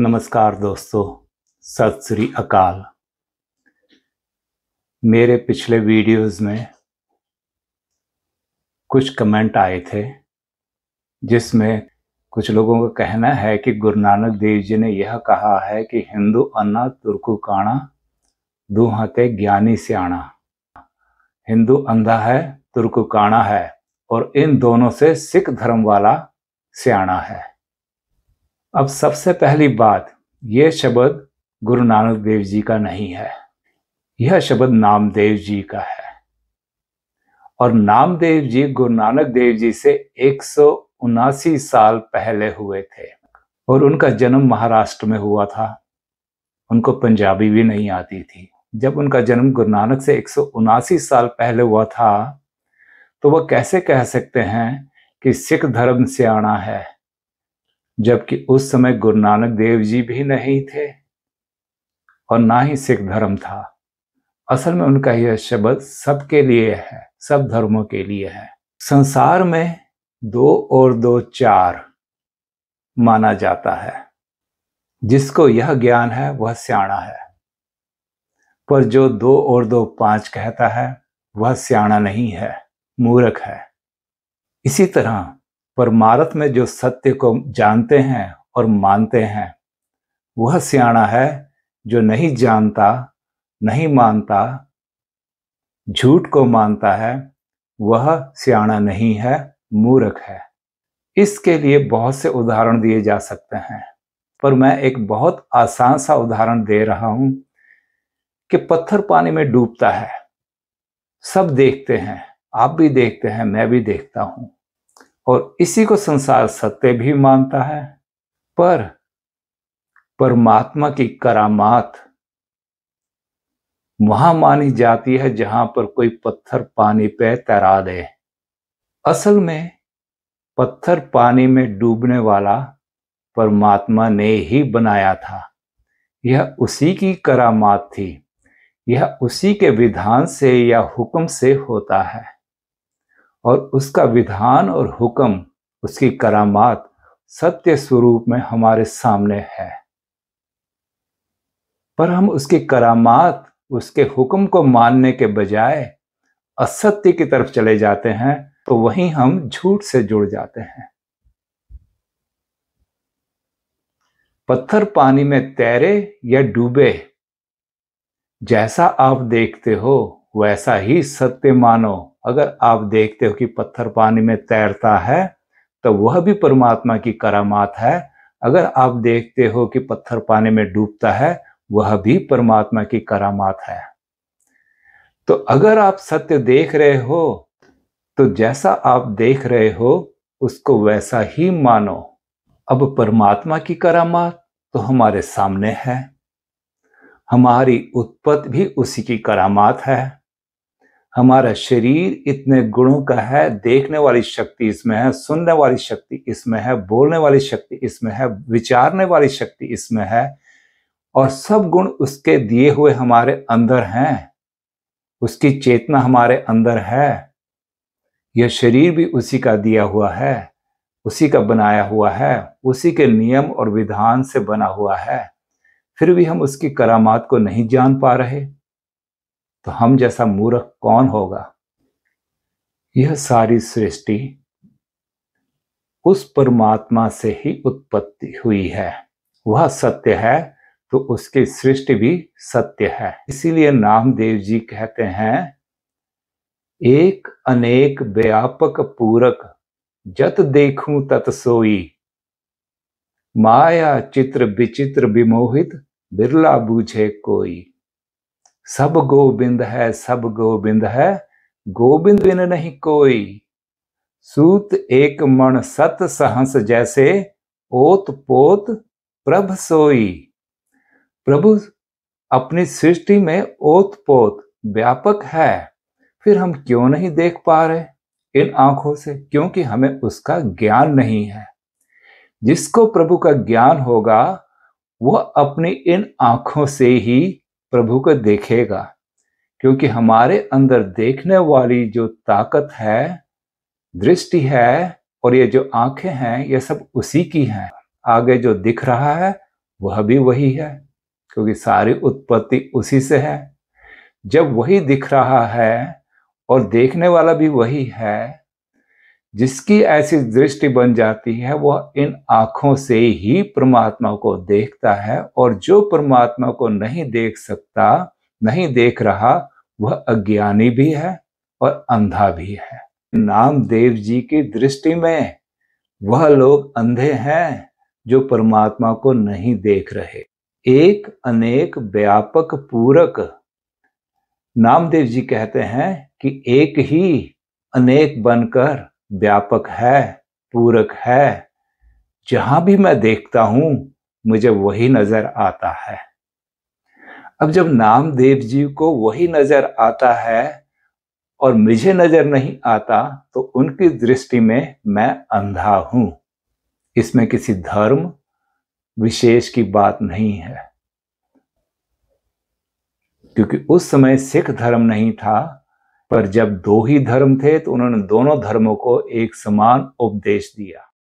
नमस्कार दोस्तों सत श्री अकाल मेरे पिछले वीडियोस में कुछ कमेंट आए थे जिसमें कुछ लोगों का कहना है कि गुरु नानक देव जी ने यह कहा है कि हिंदू अन्ना तुर्कू काणा दूहते ज्ञानी आना हिंदू अंधा है तुर्कू काणा है और इन दोनों से सिख धर्म वाला सियाणा है अब सबसे पहली बात यह शब्द गुरु नानक देव जी का नहीं है यह शब्द नामदेव जी का है और नामदेव जी गुरु नानक देव जी से एक साल पहले हुए थे और उनका जन्म महाराष्ट्र में हुआ था उनको पंजाबी भी नहीं आती थी जब उनका जन्म गुरु नानक से एक साल पहले हुआ था तो वह कैसे कह सकते हैं कि सिख धर्म से आना है जबकि उस समय गुरु नानक देव जी भी नहीं थे और ना ही सिख धर्म था असल में उनका यह शब्द सबके लिए है सब धर्मों के लिए है संसार में दो और दो चार माना जाता है जिसको यह ज्ञान है वह स्याणा है पर जो दो और दो पांच कहता है वह स्याणा नहीं है मूर्ख है इसी तरह परमारथ में जो सत्य को जानते हैं और मानते हैं वह सियाणा है जो नहीं जानता नहीं मानता झूठ को मानता है वह सियाणा नहीं है मूर्ख है इसके लिए बहुत से उदाहरण दिए जा सकते हैं पर मैं एक बहुत आसान सा उदाहरण दे रहा हूं कि पत्थर पानी में डूबता है सब देखते हैं आप भी देखते हैं मैं भी देखता हूं और इसी को संसार सत्य भी मानता है पर परमात्मा की करामात वहां मानी जाती है जहां पर कोई पत्थर पानी पे तैरा दे असल में पत्थर पानी में डूबने वाला परमात्मा ने ही बनाया था यह उसी की करामात थी यह उसी के विधान से या हुक्म से होता है और उसका विधान और हुक्म उसकी करामात सत्य स्वरूप में हमारे सामने है पर हम उसकी करामात उसके हुक्म को मानने के बजाय असत्य की तरफ चले जाते हैं तो वहीं हम झूठ से जुड़ जाते हैं पत्थर पानी में तैरे या डूबे जैसा आप देखते हो वैसा ही सत्य मानो अगर आप देखते हो कि पत्थर पानी में तैरता है तो वह भी परमात्मा की करामात है अगर आप देखते हो कि पत्थर पानी में डूबता है वह भी परमात्मा की करामात है तो अगर आप सत्य देख रहे हो तो जैसा आप देख रहे हो उसको वैसा ही मानो अब परमात्मा की करामात तो हमारे सामने है हमारी उत्पत्ति भी उसी की करामात है हमारा शरीर इतने गुणों का है देखने वाली शक्ति इसमें है सुनने वाली शक्ति इसमें है बोलने वाली शक्ति इसमें है विचारने वाली शक्ति इसमें है और सब गुण उसके दिए हुए हमारे अंदर हैं उसकी चेतना हमारे अंदर है यह शरीर भी उसी का दिया हुआ है उसी का बनाया हुआ है उसी के नियम और विधान से बना हुआ है फिर भी हम उसकी करामात को नहीं जान पा रहे तो हम जैसा मूर्ख कौन होगा यह सारी सृष्टि उस परमात्मा से ही उत्पत्ति हुई है वह सत्य है तो उसकी सृष्टि भी सत्य है इसीलिए नामदेव जी कहते हैं एक अनेक व्यापक पूरक जत देखूं तत सोई माया चित्र विचित्र विमोहित बिरला बूझे कोई सब गोबिंद है सब गोबिंद है गोबिंद बिन नहीं कोई सूत एक मन सत सहस जैसे ओत पोत प्रभ सोई प्रभु अपनी सृष्टि में ओत पोत व्यापक है फिर हम क्यों नहीं देख पा रहे इन आंखों से क्योंकि हमें उसका ज्ञान नहीं है जिसको प्रभु का ज्ञान होगा वह अपनी इन आंखों से ही प्रभु को देखेगा क्योंकि हमारे अंदर देखने वाली जो ताकत है दृष्टि है और ये जो आंखें हैं ये सब उसी की हैं आगे जो दिख रहा है वह भी वही है क्योंकि सारी उत्पत्ति उसी से है जब वही दिख रहा है और देखने वाला भी वही है जिसकी ऐसी दृष्टि बन जाती है वह इन आंखों से ही परमात्मा को देखता है और जो परमात्मा को नहीं देख सकता नहीं देख रहा वह अज्ञानी भी है और अंधा भी है नामदेव जी की दृष्टि में वह लोग अंधे हैं जो परमात्मा को नहीं देख रहे एक अनेक व्यापक पूरक नामदेव जी कहते हैं कि एक ही अनेक बनकर व्यापक है पूरक है जहां भी मैं देखता हूं मुझे वही नजर आता है अब जब नामदेव जी को वही नजर आता है और मुझे नजर नहीं आता तो उनकी दृष्टि में मैं अंधा हूं इसमें किसी धर्म विशेष की बात नहीं है क्योंकि उस समय सिख धर्म नहीं था पर जब दो ही धर्म थे तो उन्होंने दोनों धर्मों को एक समान उपदेश दिया